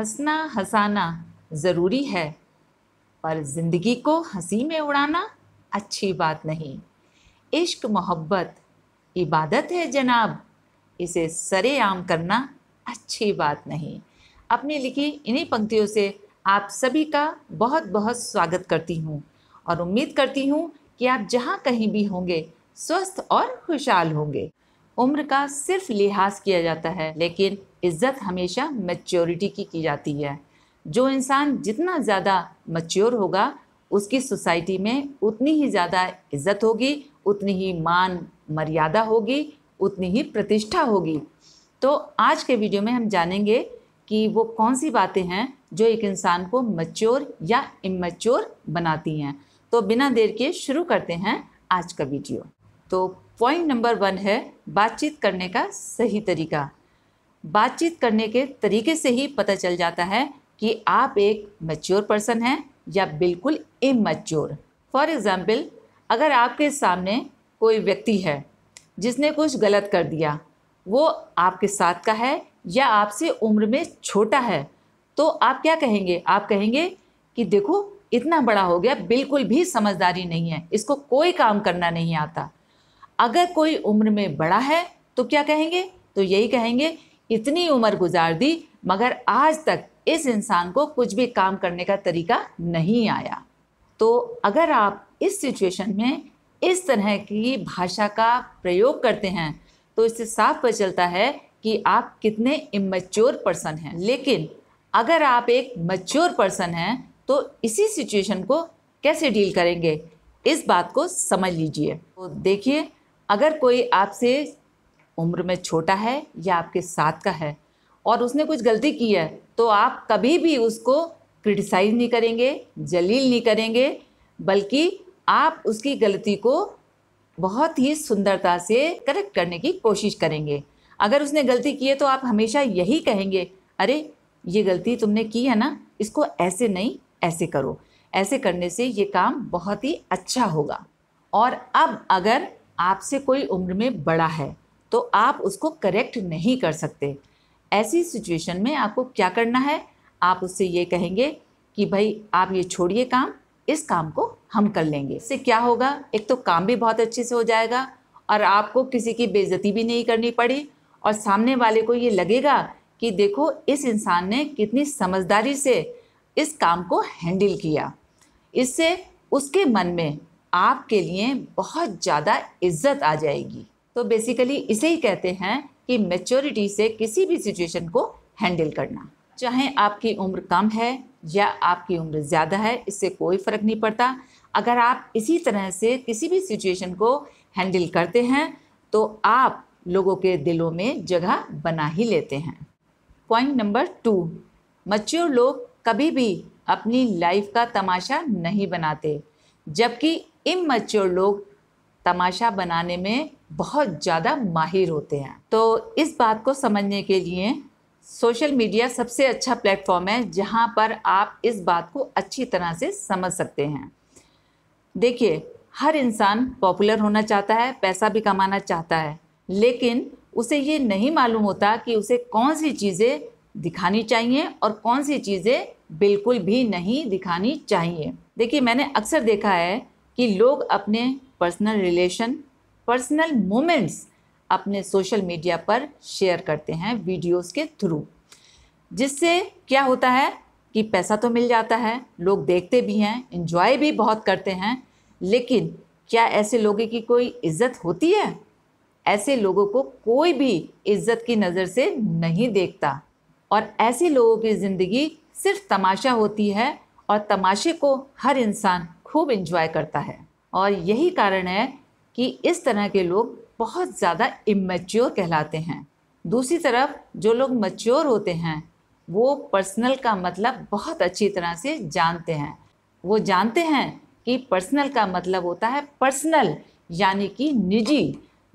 हंसना हंसाना ज़रूरी है पर ज़िंदगी को हंसी में उड़ाना अच्छी बात नहीं इश्क मोहब्बत इबादत है जनाब इसे सरेआम करना अच्छी बात नहीं अपनी लिखी इन्हीं पंक्तियों से आप सभी का बहुत बहुत स्वागत करती हूँ और उम्मीद करती हूँ कि आप जहाँ कहीं भी होंगे स्वस्थ और खुशहाल होंगे उम्र का सिर्फ लिहाज किया जाता है लेकिन इज़्ज़त हमेशा मैच्योरिटी की की जाती है जो इंसान जितना ज़्यादा मच्योर होगा उसकी सोसाइटी में उतनी ही ज़्यादा इज़्ज़त होगी उतनी ही मान मर्यादा होगी उतनी ही प्रतिष्ठा होगी तो आज के वीडियो में हम जानेंगे कि वो कौन सी बातें हैं जो एक इंसान को मच्योर या इमच्योर बनाती हैं तो बिना देर के शुरू करते हैं आज का वीडियो तो पॉइंट नंबर वन है बातचीत करने का सही तरीका बातचीत करने के तरीके से ही पता चल जाता है कि आप एक मैच्योर पर्सन हैं या बिल्कुल इमेच्योर फॉर एग्ज़ाम्पल अगर आपके सामने कोई व्यक्ति है जिसने कुछ गलत कर दिया वो आपके साथ का है या आपसे उम्र में छोटा है तो आप क्या कहेंगे आप कहेंगे कि देखो इतना बड़ा हो गया बिल्कुल भी समझदारी नहीं है इसको कोई काम करना नहीं आता अगर कोई उम्र में बड़ा है तो क्या कहेंगे तो यही कहेंगे इतनी उम्र गुजार दी मगर आज तक इस इंसान को कुछ भी काम करने का तरीका नहीं आया तो अगर आप इस सिचुएशन में इस तरह की भाषा का प्रयोग करते हैं तो इससे साफ पता चलता है कि आप कितने इमेच्योर पर्सन हैं लेकिन अगर आप एक मच्योर पर्सन हैं तो इसी सिचुएशन को कैसे डील करेंगे इस बात को समझ लीजिए तो देखिए अगर कोई आपसे उम्र में छोटा है या आपके साथ का है और उसने कुछ गलती की है तो आप कभी भी उसको क्रिटिसाइज़ नहीं करेंगे जलील नहीं करेंगे बल्कि आप उसकी गलती को बहुत ही सुंदरता से करेक्ट करने की कोशिश करेंगे अगर उसने गलती की है तो आप हमेशा यही कहेंगे अरे ये गलती तुमने की है ना इसको ऐसे नहीं ऐसे करो ऐसे करने से ये काम बहुत ही अच्छा होगा और अब अगर आपसे कोई उम्र में बड़ा है तो आप उसको करेक्ट नहीं कर सकते ऐसी सिचुएशन में आपको क्या करना है आप उससे ये कहेंगे कि भाई आप ये छोड़िए काम इस काम को हम कर लेंगे इससे क्या होगा एक तो काम भी बहुत अच्छे से हो जाएगा और आपको किसी की बेइज्जती भी नहीं करनी पड़ी और सामने वाले को ये लगेगा कि देखो इस इंसान ने कितनी समझदारी से इस काम को हैंडल किया इससे उसके मन में आपके लिए बहुत ज़्यादा इज्जत आ जाएगी तो बेसिकली इसे ही कहते हैं कि मेच्योरिटी से किसी भी सिचुएशन को हैंडल करना चाहे आपकी उम्र कम है या आपकी उम्र ज़्यादा है इससे कोई फ़र्क नहीं पड़ता अगर आप इसी तरह से किसी भी सिचुएशन को हैंडल करते हैं तो आप लोगों के दिलों में जगह बना ही लेते हैं पॉइंट नंबर टू मच्योर लोग कभी भी अपनी लाइफ का तमाशा नहीं बनाते जबकि मच्योर लोग तमाशा बनाने में बहुत ज़्यादा माहिर होते हैं तो इस बात को समझने के लिए सोशल मीडिया सबसे अच्छा प्लेटफॉर्म है जहाँ पर आप इस बात को अच्छी तरह से समझ सकते हैं देखिए हर इंसान पॉपुलर होना चाहता है पैसा भी कमाना चाहता है लेकिन उसे ये नहीं मालूम होता कि उसे कौन सी चीज़ें दिखानी चाहिए और कौन सी चीज़ें बिल्कुल भी नहीं दिखानी चाहिए देखिए मैंने अक्सर देखा है कि लोग अपने पर्सनल रिलेशन पर्सनल मोमेंट्स अपने सोशल मीडिया पर शेयर करते हैं वीडियोस के थ्रू जिससे क्या होता है कि पैसा तो मिल जाता है लोग देखते भी हैं इन्जॉय भी बहुत करते हैं लेकिन क्या ऐसे लोगों की कोई इज्जत होती है ऐसे लोगों को कोई भी इज्जत की नज़र से नहीं देखता और ऐसे लोगों की ज़िंदगी सिर्फ तमाशा होती है और तमाशे को हर इंसान खूब इन्जॉय करता है और यही कारण है कि इस तरह के लोग बहुत ज़्यादा इमेच्योर कहलाते हैं दूसरी तरफ जो लोग मच्योर होते हैं वो पर्सनल का मतलब बहुत अच्छी तरह से जानते हैं वो जानते हैं कि पर्सनल का मतलब होता है पर्सनल यानी कि निजी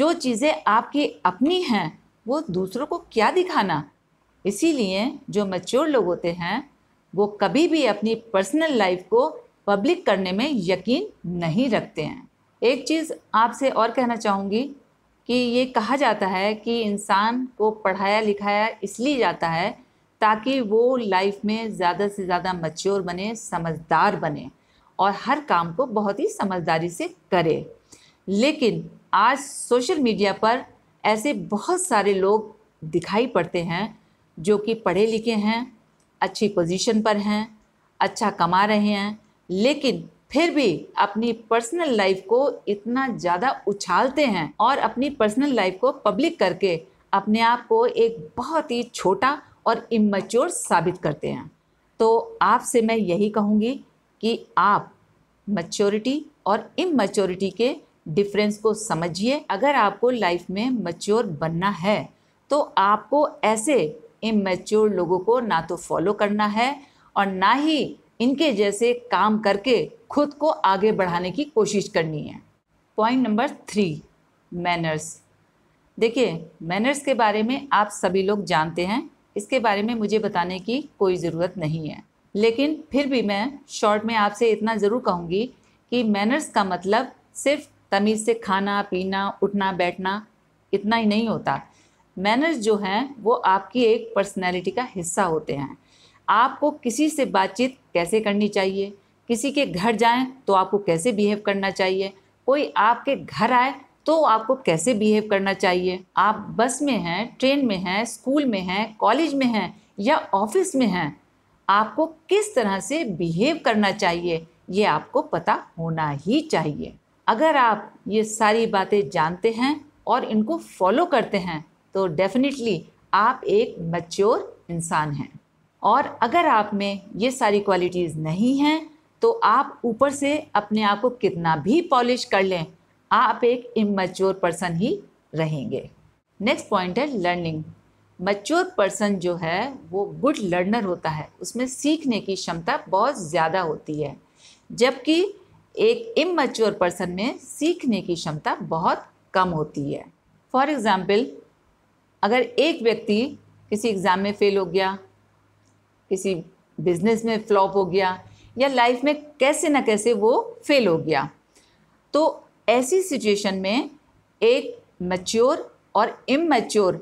जो चीज़ें आपकी अपनी हैं वो दूसरों को क्या दिखाना इसीलिए जो मच्योर लोग होते हैं वो कभी भी अपनी पर्सनल लाइफ को पब्लिक करने में यकीन नहीं रखते हैं एक चीज़ आपसे और कहना चाहूँगी कि ये कहा जाता है कि इंसान को पढ़ाया लिखाया इसलिए जाता है ताकि वो लाइफ में ज़्यादा से ज़्यादा मच्योर बने समझदार बने और हर काम को बहुत ही समझदारी से करे लेकिन आज सोशल मीडिया पर ऐसे बहुत सारे लोग दिखाई पड़ते हैं जो कि पढ़े लिखे हैं अच्छी पोजीशन पर हैं अच्छा कमा रहे हैं लेकिन फिर भी अपनी पर्सनल लाइफ को इतना ज़्यादा उछालते हैं और अपनी पर्सनल लाइफ को पब्लिक करके अपने आप को एक बहुत ही छोटा और इमेच्योर साबित करते हैं तो आपसे मैं यही कहूँगी कि आप मच्योरिटी और इमेच्योरिटी के डिफरेंस को समझिए अगर आपको लाइफ में मच्योर बनना है तो आपको ऐसे इमेच्योर लोगों को ना तो फॉलो करना है और ना ही इनके जैसे काम करके खुद को आगे बढ़ाने की कोशिश करनी है पॉइंट नंबर थ्री मैनर्स देखिए मैनर्स के बारे में आप सभी लोग जानते हैं इसके बारे में मुझे बताने की कोई ज़रूरत नहीं है लेकिन फिर भी मैं शॉर्ट में आपसे इतना ज़रूर कहूँगी कि मैनर्स का मतलब सिर्फ तमीज़ से खाना पीना उठना बैठना इतना ही नहीं होता मैनर्स जो हैं वो आपकी एक पर्सनैलिटी का हिस्सा होते हैं आपको किसी से बातचीत कैसे करनी चाहिए किसी के घर जाएं तो आपको कैसे बिहेव करना चाहिए कोई आपके घर आए तो आपको कैसे बिहेव करना चाहिए आप बस में हैं ट्रेन में हैं स्कूल में हैं कॉलेज में हैं या ऑफिस में हैं आपको किस तरह से बिहेव करना चाहिए ये आपको पता होना ही चाहिए अगर आप ये सारी बातें जानते हैं और इनको फॉलो करते हैं तो डेफिनेटली आप एक मच्योर इंसान हैं और अगर आप में ये सारी क्वालिटीज़ नहीं हैं तो आप ऊपर से अपने आप को कितना भी पॉलिश कर लें आप एक इमेच्योर पर्सन ही रहेंगे नेक्स्ट पॉइंट है लर्निंग मच्योर पर्सन जो है वो गुड लर्नर होता है उसमें सीखने की क्षमता बहुत ज़्यादा होती है जबकि एक इमेच्योर पर्सन में सीखने की क्षमता बहुत कम होती है फॉर एग्ज़ाम्पल अगर एक व्यक्ति किसी एग्ज़ाम में फेल हो गया किसी बिजनेस में फ्लॉप हो गया या लाइफ में कैसे ना कैसे वो फेल हो गया तो ऐसी सिचुएशन में एक मैच्योर और इमेच्योर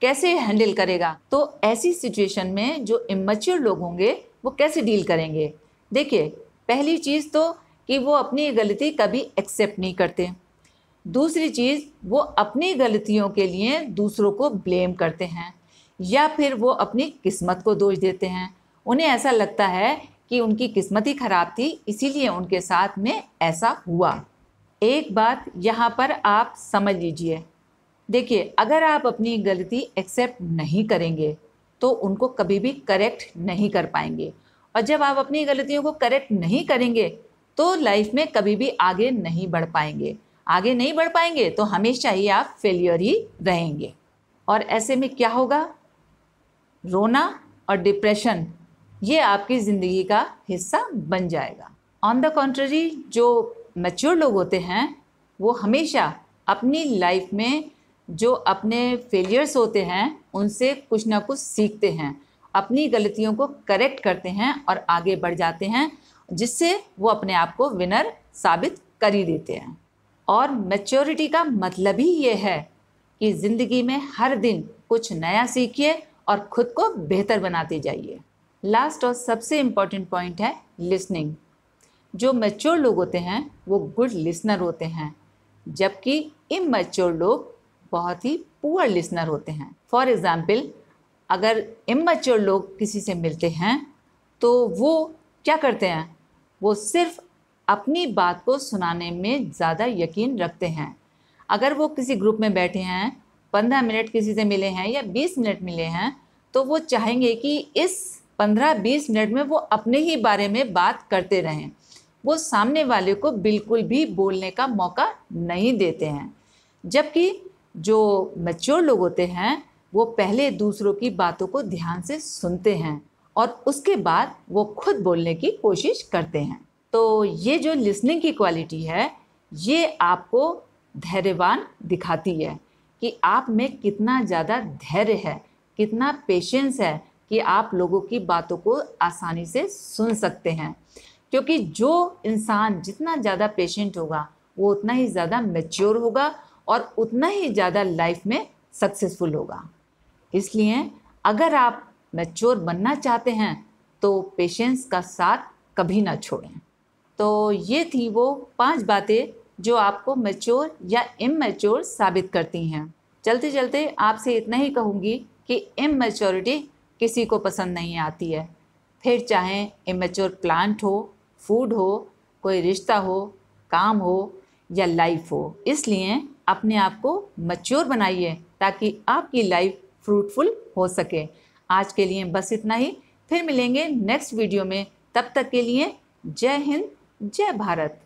कैसे हैंडल करेगा तो ऐसी सिचुएशन में जो इमेच्योर लोग होंगे वो कैसे डील करेंगे देखिए पहली चीज़ तो कि वो अपनी गलती कभी एक्सेप्ट नहीं करते दूसरी चीज़ वो अपनी गलतियों के लिए दूसरों को ब्लेम करते हैं या फिर वो अपनी किस्मत को दोष देते हैं उन्हें ऐसा लगता है कि उनकी किस्मत ही ख़राब थी इसीलिए उनके साथ में ऐसा हुआ एक बात यहाँ पर आप समझ लीजिए देखिए अगर आप अपनी गलती एक्सेप्ट नहीं करेंगे तो उनको कभी भी करेक्ट नहीं कर पाएंगे और जब आप अपनी गलतियों को करेक्ट नहीं करेंगे तो लाइफ में कभी भी आगे नहीं बढ़ पाएंगे आगे नहीं बढ़ पाएंगे तो हमेशा ही आप फेलियर ही रहेंगे और ऐसे में क्या होगा रोना और डिप्रेशन ये आपकी ज़िंदगी का हिस्सा बन जाएगा ऑन द कॉन्ट्ररी जो मैच्योर लोग होते हैं वो हमेशा अपनी लाइफ में जो अपने फेलियर्स होते हैं उनसे कुछ ना कुछ सीखते हैं अपनी गलतियों को करेक्ट करते हैं और आगे बढ़ जाते हैं जिससे वो अपने आप को विनर साबित कर ही देते हैं और मैच्योरिटी का मतलब ही ये है कि ज़िंदगी में हर दिन कुछ नया सीखिए और ख़ुद को बेहतर बनाते जाइए लास्ट और सबसे इम्पॉर्टेंट पॉइंट है लिसनिंग जो मैच्योर लोग होते हैं वो गुड लिसनर होते हैं जबकि इमेच्योर लोग बहुत ही पुअर लिसनर होते हैं फॉर एग्ज़ाम्पल अगर इमेच्योर लोग किसी से मिलते हैं तो वो क्या करते हैं वो सिर्फ अपनी बात को सुनाने में ज़्यादा यकीन रखते हैं अगर वो किसी ग्रुप में बैठे हैं पंद्रह मिनट किसी से मिले हैं या बीस मिनट मिले हैं तो वो चाहेंगे कि इस पंद्रह बीस मिनट में वो अपने ही बारे में बात करते रहें वो सामने वाले को बिल्कुल भी बोलने का मौका नहीं देते हैं जबकि जो मेच्योर लोग होते हैं वो पहले दूसरों की बातों को ध्यान से सुनते हैं और उसके बाद वो खुद बोलने की कोशिश करते हैं तो ये जो लिसनिंग की क्वालिटी है ये आपको धैर्यवान दिखाती है कि आप में कितना ज़्यादा धैर्य है कितना पेशेंस है कि आप लोगों की बातों को आसानी से सुन सकते हैं क्योंकि जो इंसान जितना ज़्यादा पेशेंट होगा वो उतना ही ज़्यादा मेच्योर होगा और उतना ही ज़्यादा लाइफ में सक्सेसफुल होगा इसलिए अगर आप मेच्योर बनना चाहते हैं तो पेशेंस का साथ कभी ना छोड़ें तो ये थी वो पांच बातें जो आपको मेच्योर या इमेच्योर साबित करती हैं चलते चलते आपसे इतना ही कहूँगी कि इमेच्योरिटी किसी को पसंद नहीं आती है फिर चाहे इमेच्योर प्लांट हो फूड हो कोई रिश्ता हो काम हो या लाइफ हो इसलिए अपने आप को मच्योर बनाइए ताकि आपकी लाइफ फ्रूटफुल हो सके आज के लिए बस इतना ही फिर मिलेंगे नेक्स्ट वीडियो में तब तक के लिए जय हिंद जय भारत